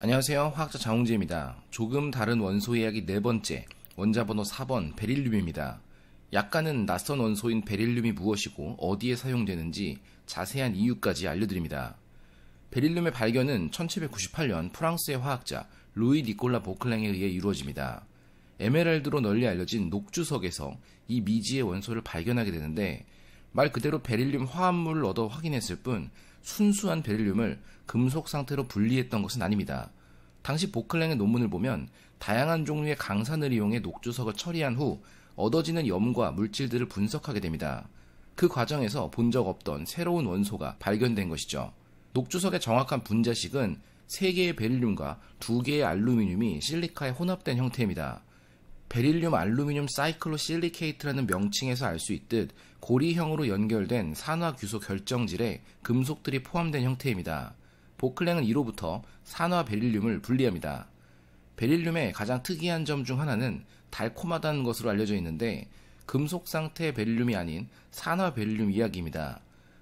안녕하세요. 화학자 장홍재입니다. 조금 다른 원소 이야기 네 번째, 원자 번호 4번 베릴륨입니다. 약간은 낯선 원소인 베릴륨이 무엇이고 어디에 사용되는지 자세한 이유까지 알려드립니다. 베릴륨의 발견은 1798년 프랑스의 화학자 루이 니콜라 보클랭에 의해 이루어집니다. 에메랄드로 널리 알려진 녹주석에서 이 미지의 원소를 발견하게 되는데 말 그대로 베릴륨 화합물을 얻어 확인했을 뿐 순수한 베릴륨을 금속 상태로 분리했던 것은 아닙니다. 당시 보클랭의 논문을 보면 다양한 종류의 강산을 이용해 녹주석을 처리한 후 얻어지는 염과 물질들을 분석하게 됩니다. 그 과정에서 본 적 없던 새로운 원소가 발견된 것이죠. 녹주석의 정확한 분자식은 3개의 베릴륨과 2개의 알루미늄이 실리카에 혼합된 형태입니다. 베릴륨 알루미늄 사이클로실리케이트라는 명칭에서 알 수 있듯 고리형으로 연결된 산화규소 결정질에 금속들이 포함된 형태입니다. 보클랭은 이로부터 산화 베릴륨을 분리합니다. 베릴륨의 가장 특이한 점 중 하나는 달콤하다는 것으로 알려져 있는데 금속 상태의 베릴륨이 아닌 산화 베릴륨 이야기입니다.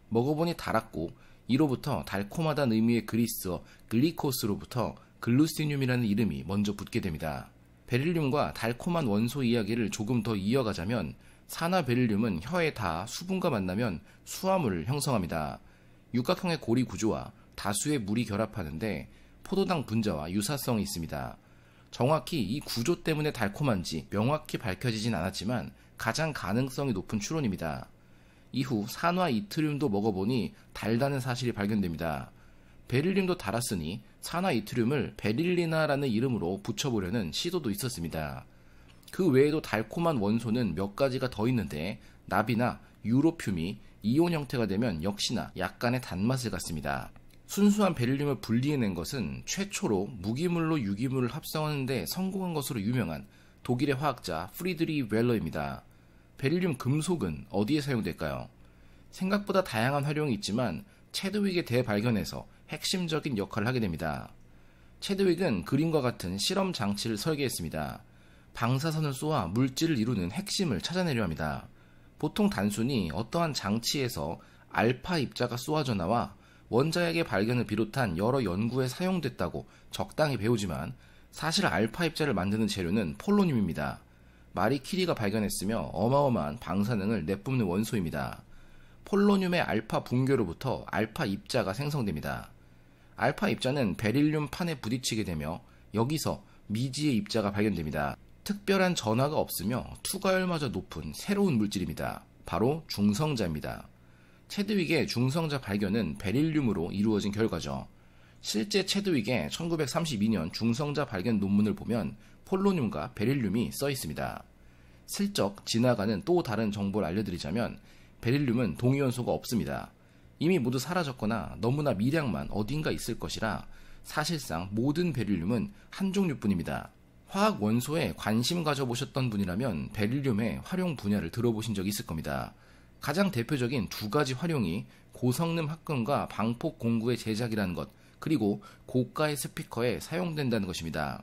먹어보니 달았고 이로부터 달콤하다는 의미의 그리스어 글리코스로부터 글루시늄이라는 이름이 먼저 붙게 됩니다. 베릴륨과 달콤한 원소 이야기를 조금 더 이어가자면 산화 베릴륨은 혀에 다 수분과 만나면 수화물을 형성합니다. 육각형의 고리 구조와 다수의 물이 결합하는데 포도당 분자와 유사성이 있습니다. 정확히 이 구조 때문에 달콤한지 명확히 밝혀지진 않았지만 가장 가능성이 높은 추론입니다. 이후 산화 이트륨도 먹어보니 달다는 사실이 발견됩니다. 베릴륨도 달았으니 산화 이트륨을 베릴리나라는 이름으로 붙여보려는 시도도 있었습니다. 그 외에도 달콤한 원소는 몇 가지가 더 있는데 나비나 유로듐이 이온 형태가 되면 역시나 약간의 단맛을 갖습니다. 순수한 베릴륨을 분리해낸 것은 최초로 무기물로 유기물을 합성하는데 성공한 것으로 유명한 독일의 화학자 프리드리 웰러입니다. 베릴륨 금속은 어디에 사용될까요? 생각보다 다양한 활용이 있지만 체드윅의 대발견에서 핵심적인 역할을 하게 됩니다. 체드윅은 그림과 같은 실험 장치를 설계했습니다. 방사선을 쏘아 물질을 이루는 핵심을 찾아내려 합니다. 보통 단순히 어떠한 장치에서 알파 입자가 쏘아져 나와 원자핵의 발견을 비롯한 여러 연구에 사용됐다고 적당히 배우지만 사실 알파 입자를 만드는 재료는 폴로늄입니다. 마리 키리가 발견했으며 어마어마한 방사능을 내뿜는 원소입니다. 폴로늄의 알파 붕괴로부터 알파 입자가 생성됩니다. 알파 입자는 베릴륨 판에 부딪히게 되며 여기서 미지의 입자가 발견됩니다. 특별한 전화가 없으며 투과열마저 높은 새로운 물질입니다. 바로 중성자입니다. 체드윅의 중성자 발견은 베릴륨으로 이루어진 결과죠. 실제 체드윅의 1932년 중성자 발견 논문을 보면 폴로늄과 베릴륨이 써 있습니다. 슬쩍 지나가는 또 다른 정보를 알려드리자면 베릴륨은 동위원소가 없습니다. 이미 모두 사라졌거나 너무나 미량만 어딘가 있을 것이라 사실상 모든 베릴륨은 한 종류뿐입니다. 화학 원소에 관심 가져보셨던 분이라면 베릴륨의 활용 분야를 들어보신 적이 있을 겁니다. 가장 대표적인 두 가지 활용이 고성능 합금과 방폭 공구의 제작이라는 것, 그리고 고가의 스피커에 사용된다는 것입니다.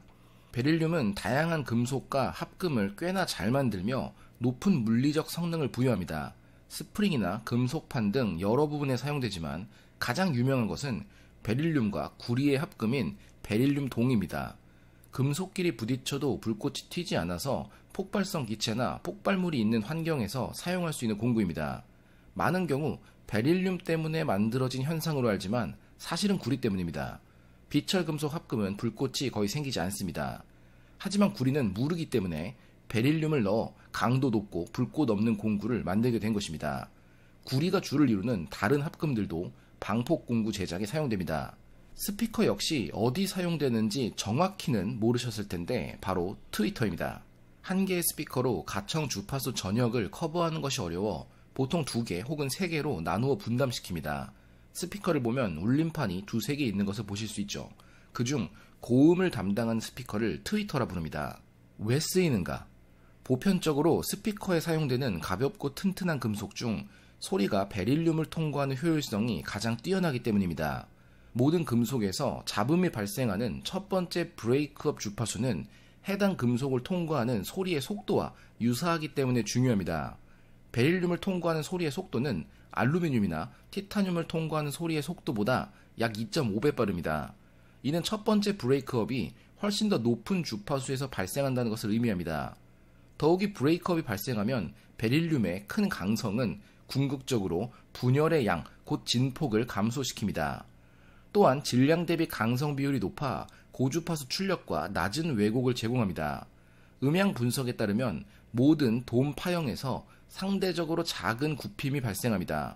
베릴륨은 다양한 금속과 합금을 꽤나 잘 만들며 높은 물리적 성능을 부여합니다. 스프링이나 금속판 등 여러 부분에 사용되지만 가장 유명한 것은 베릴륨과 구리의 합금인 베릴륨 동입니다. 금속끼리 부딪혀도 불꽃이 튀지 않아서 폭발성 기체나 폭발물이 있는 환경에서 사용할 수 있는 공구입니다. 많은 경우 베릴륨 때문에 만들어진 현상으로 알지만 사실은 구리 때문입니다. 비철 금속 합금은 불꽃이 거의 생기지 않습니다. 하지만 구리는 무르기 때문에 베릴륨을 넣어 강도 높고 불꽃 없는 공구를 만들게 된 것입니다. 구리가 줄을 이루는 다른 합금들도 방폭 공구 제작에 사용됩니다. 스피커 역시 어디 사용되는지 정확히는 모르셨을 텐데 바로 트위터입니다. 한 개의 스피커로 가청 주파수 전역을 커버하는 것이 어려워 보통 두 개 혹은 세 개로 나누어 분담시킵니다. 스피커를 보면 울림판이 두세 개 있는 것을 보실 수 있죠. 그 중 고음을 담당한 스피커를 트위터라 부릅니다. 왜 쓰이는가? 보편적으로 스피커에 사용되는 가볍고 튼튼한 금속 중 소리가 베릴륨을 통과하는 효율성이 가장 뛰어나기 때문입니다. 모든 금속에서 잡음이 발생하는 첫 번째 브레이크업 주파수는 해당 금속을 통과하는 소리의 속도와 유사하기 때문에 중요합니다. 베릴륨을 통과하는 소리의 속도는 알루미늄이나 티타늄을 통과하는 소리의 속도보다 약 2.5배 빠릅니다. 이는 첫 번째 브레이크업이 훨씬 더 높은 주파수에서 발생한다는 것을 의미합니다. 더욱이 브레이크업이 발생하면 베릴륨의 큰 강성은 궁극적으로 분열의 양, 곧 진폭을 감소시킵니다. 또한 질량 대비 강성 비율이 높아 고주파수 출력과 낮은 왜곡을 제공합니다. 음향 분석에 따르면 모든 돔 파형에서 상대적으로 작은 굽힘이 발생합니다.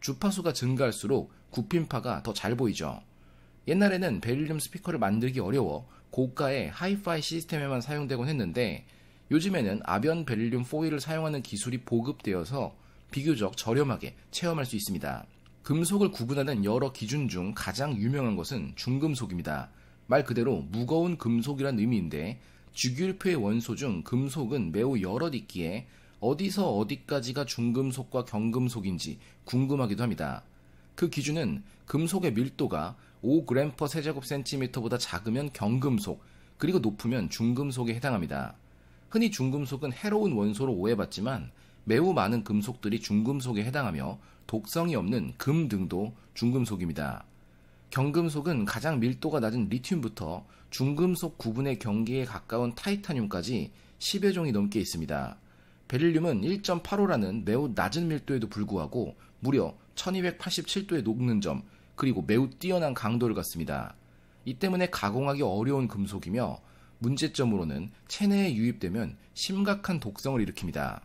주파수가 증가할수록 굽힘파가 더 잘 보이죠. 옛날에는 베릴륨 스피커를 만들기 어려워 고가의 하이파이 시스템에만 사용되곤 했는데 요즘에는 아변 베릴륨 4일를 사용하는 기술이 보급되어서 비교적 저렴하게 체험할 수 있습니다. 금속을 구분하는 여러 기준 중 가장 유명한 것은 중금속입니다. 말 그대로 무거운 금속이란 의미인데 주기표의 원소 중 금속은 매우 여럿 있기에 어디서 어디까지가 중금속과 경금속인지 궁금하기도 합니다. 그 기준은 금속의 밀도가 5g/세제곱센티미터보다 작으면 경금속, 그리고 높으면 중금속에 해당합니다. 흔히 중금속은 해로운 원소로 오해받지만 매우 많은 금속들이 중금속에 해당하며 독성이 없는 금 등도 중금속입니다. 경금속은 가장 밀도가 낮은 리튬부터 중금속 구분의 경계에 가까운 타이타늄까지 10여 종이 넘게 있습니다. 베릴륨은 1.85라는 매우 낮은 밀도에도 불구하고 무려 1287도에 녹는 점, 그리고 매우 뛰어난 강도를 갖습니다. 이 때문에 가공하기 어려운 금속이며 문제점으로는 체내에 유입되면 심각한 독성을 일으킵니다.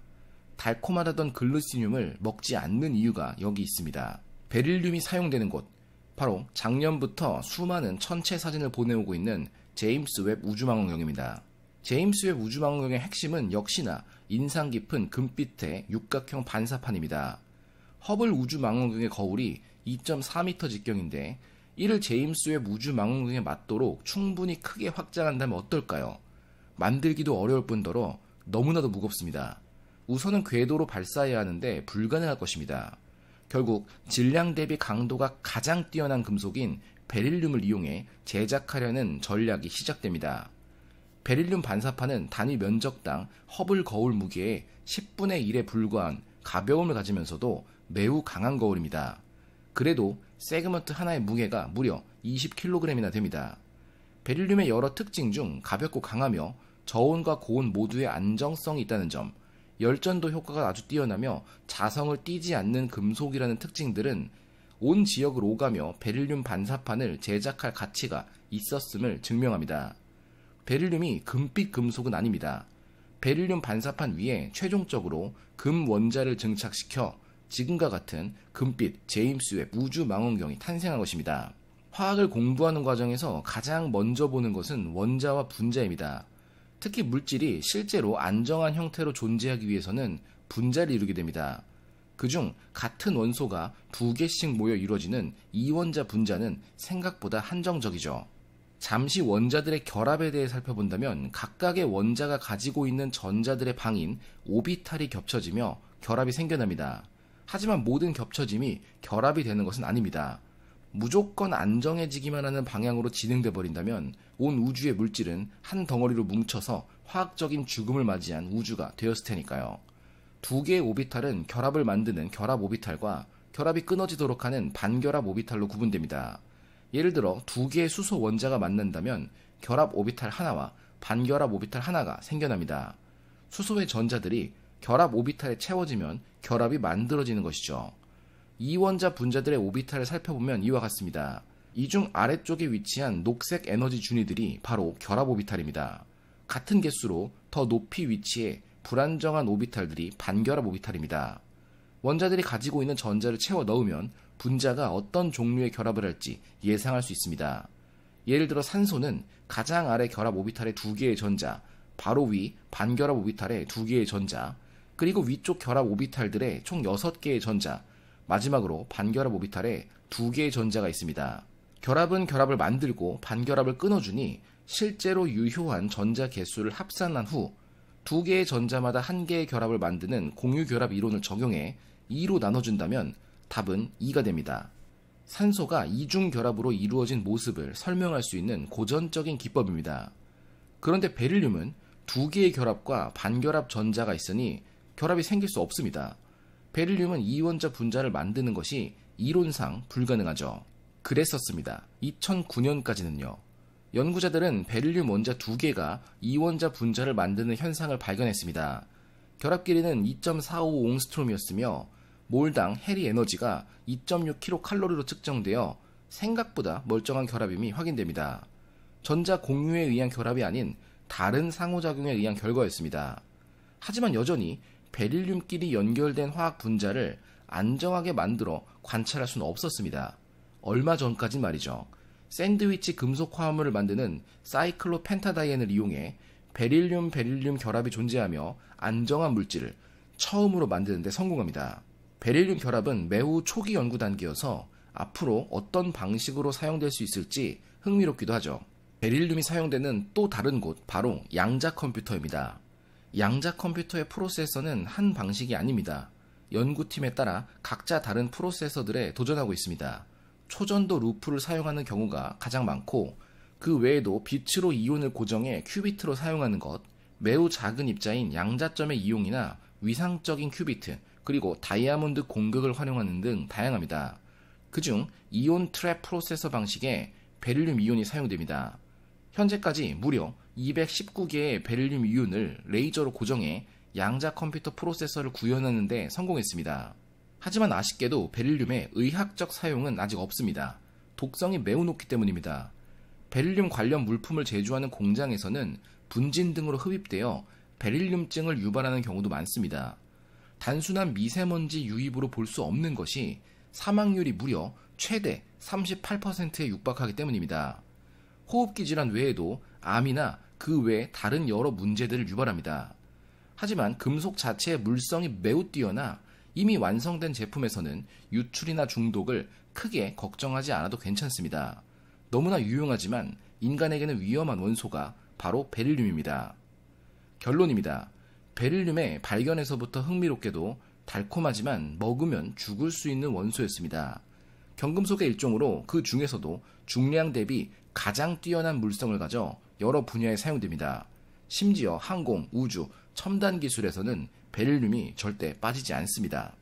달콤하다던 글루시늄을 먹지 않는 이유가 여기 있습니다. 베릴륨이 사용되는 곳, 바로 작년부터 수많은 천체 사진을 보내오고 있는 제임스 웹 우주망원경입니다. 제임스 웹 우주망원경의 핵심은 역시나 인상 깊은 금빛의 육각형 반사판입니다. 허블 우주망원경의 거울이 2.4m 직경인데 이를 제임스의 무주망원경에 맞도록 충분히 크게 확장한다면 어떨까요? 만들기도 어려울 뿐더러 너무나도 무겁습니다. 우선은 궤도로 발사해야 하는데 불가능할 것입니다. 결국 질량 대비 강도가 가장 뛰어난 금속인 베릴륨을 이용해 제작하려는 전략이 시작됩니다. 베릴륨 반사판은 단위 면적당 허블 거울 무게의 10분의 1에 불과한 가벼움을 가지면서도 매우 강한 거울입니다. 그래도 세그먼트 하나의 무게가 무려 20kg이나 됩니다. 베릴륨의 여러 특징 중 가볍고 강하며 저온과 고온 모두의 안정성이 있다는 점, 열전도 효과가 아주 뛰어나며 자성을 띄지 않는 금속이라는 특징들은 온 지역을 오가며 베릴륨 반사판을 제작할 가치가 있었음을 증명합니다. 베릴륨이 금빛 금속은 아닙니다. 베릴륨 반사판 위에 최종적으로 금 원자를 증착시켜 지금과 같은 금빛, 제임스 웹, 우주 망원경이 탄생한 것입니다. 화학을 공부하는 과정에서 가장 먼저 보는 것은 원자와 분자입니다. 특히 물질이 실제로 안정한 형태로 존재하기 위해서는 분자를 이루게 됩니다. 그 중 같은 원소가 두 개씩 모여 이루어지는 이원자 분자는 생각보다 한정적이죠. 잠시 원자들의 결합에 대해 살펴본다면 각각의 원자가 가지고 있는 전자들의 방인 오비탈이 겹쳐지며 결합이 생겨납니다. 하지만 모든 겹쳐짐이 결합이 되는 것은 아닙니다. 무조건 안정해지기만 하는 방향으로 진행돼 버린다면 온 우주의 물질은 한 덩어리로 뭉쳐서 화학적인 죽음을 맞이한 우주가 되었을 테니까요. 두 개의 오비탈은 결합을 만드는 결합 오비탈과 결합이 끊어지도록 하는 반결합 오비탈로 구분됩니다. 예를 들어 두 개의 수소 원자가 만난다면 결합 오비탈 하나와 반결합 오비탈 하나가 생겨납니다. 수소의 전자들이 결합 오비탈에 채워지면 결합이 만들어지는 것이죠. 이원자 분자들의 오비탈을 살펴보면 이와 같습니다. 이 중 아래쪽에 위치한 녹색 에너지 준위들이 바로 결합 오비탈입니다. 같은 개수로 더 높이 위치해 불안정한 오비탈들이 반결합 오비탈입니다. 원자들이 가지고 있는 전자를 채워 넣으면 분자가 어떤 종류의 결합을 할지 예상할 수 있습니다. 예를 들어 산소는 가장 아래 결합 오비탈의 두 개의 전자, 바로 위 반결합 오비탈의 두 개의 전자, 그리고 위쪽 결합 오비탈들의 총 6개의 전자, 마지막으로 반결합 오비탈에 2개의 전자가 있습니다. 결합은 결합을 만들고 반결합을 끊어주니 실제로 유효한 전자 개수를 합산한 후2 개의 전자마다 1 개의 결합을 만드는 공유 결합 이론을 적용해 2로 나눠준다면 답은 2가 됩니다. 산소가 이중 결합으로 이루어진 모습을 설명할 수 있는 고전적인 기법입니다. 그런데 베릴륨은 2 개의 결합과 반결합 전자가 있으니 결합이 생길 수 없습니다. 베릴륨은 이원자 분자를 만드는 것이 이론상 불가능하죠. 그랬었습니다. 2009년까지는요. 연구자들은 베릴륨 원자 두 개가 이원자 분자를 만드는 현상을 발견했습니다. 결합 길이는 2.45 옹스트롬이었으며 몰당 해리 에너지가 2 6로칼로리로 측정되어 생각보다 멀쩡한 결합임이 확인됩니다. 전자 공유에 의한 결합이 아닌 다른 상호작용에 의한 결과였습니다. 하지만 여전히 베릴륨끼리 연결된 화학 분자를 안정하게 만들어 관찰할 수는 없었습니다. 얼마 전까지 말이죠. 샌드위치 금속 화합물을 만드는 사이클로펜타다이엔을 이용해 베릴륨 베릴륨 결합이 존재하며 안정한 물질을 처음으로 만드는데 성공합니다. 베릴륨 결합은 매우 초기 연구 단계여서 앞으로 어떤 방식으로 사용될 수 있을지 흥미롭기도 하죠. 베릴륨이 사용되는 또 다른 곳, 바로 양자 컴퓨터입니다. 양자 컴퓨터의 프로세서는 한 방식이 아닙니다. 연구팀에 따라 각자 다른 프로세서들에 도전하고 있습니다. 초전도 루프를 사용하는 경우가 가장 많고 그 외에도 빛으로 이온을 고정해 큐비트로 사용하는 것, 매우 작은 입자인 양자점의 이용이나 위상적인 큐비트, 그리고 다이아몬드 공격을 활용하는 등 다양합니다. 그 중 이온 트랩 프로세서 방식에 베릴륨 이온이 사용됩니다. 현재까지 무려 219개의 베를륨 이온을 레이저로 고정해 양자 컴퓨터 프로세서를 구현하는데 성공했습니다. 하지만 아쉽게도 베릴륨의 의학적 사용은 아직 없습니다. 독성이 매우 높기 때문입니다. 베릴륨 관련 물품을 제조하는 공장에서는 분진 등으로 흡입되어 베릴륨증을 유발하는 경우도 많습니다. 단순한 미세먼지 유입으로 볼 수 없는 것이 사망률이 무려 최대 38%에 육박하기 때문입니다. 호흡기 질환 외에도 암이나 그 외 다른 여러 문제들을 유발합니다. 하지만 금속 자체의 물성이 매우 뛰어나 이미 완성된 제품에서는 유출이나 중독을 크게 걱정하지 않아도 괜찮습니다. 너무나 유용하지만 인간에게는 위험한 원소가 바로 베릴륨입니다. 결론입니다. 베릴륨의 발견에서부터 흥미롭게도 달콤하지만 먹으면 죽을 수 있는 원소였습니다. 경금속의 일종으로 그 중에서도 중량 대비 가장 뛰어난 물성을 가져 여러 분야에 사용됩니다. 심지어 항공, 우주, 첨단 기술에서는 베릴륨이 절대 빠지지 않습니다.